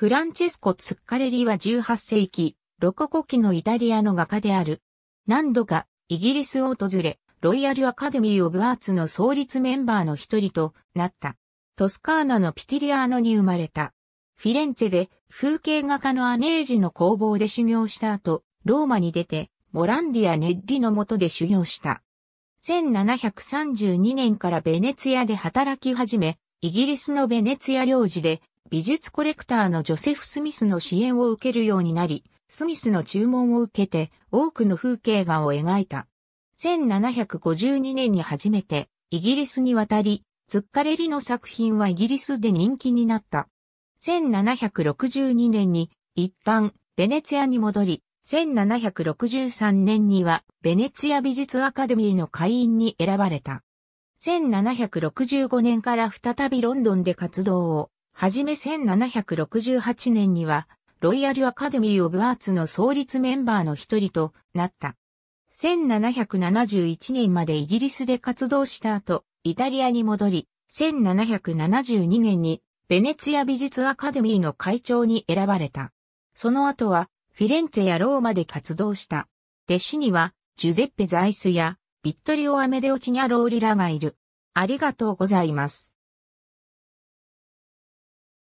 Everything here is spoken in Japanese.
フランチェスコ・ツッカレリは18世紀、ロココ期のイタリアの画家である。何度かイギリスを訪れ、ロイヤル・アカデミー・オブ・アーツの創立メンバーの一人となった。トスカーナのピティリアーノに生まれた。フィレンツェで風景画家のアネージの工房で修行した後、ローマに出て、モランディア・ネッリの下で修行した。1732年からベネツィアで働き始め、イギリスのベネツィア領事で美術コレクターのジョセフ・スミスの支援を受けるようになり、スミスの注文を受けて多くの風景画を描いた。1752年に初めてイギリスに渡り、ツッカレリの作品はイギリスで人気になった。1762年に一旦ベネツィアに戻り、1763年にはベネツィア美術アカデミーの会員に選ばれた。1765年から再びロンドンで活動をはじめ1768年には、ロイヤルアカデミー・オブ・アーツの創立メンバーの一人となった。1771年までイギリスで活動した後、イタリアに戻り、1772年にベネツィア美術アカデミーの会長に選ばれた。その後はフィレンツェやローマで活動した。弟子にはジュゼッペ・ザイスやビットリオ・アメデオ・チニャローリラがいる。ありがとうございます。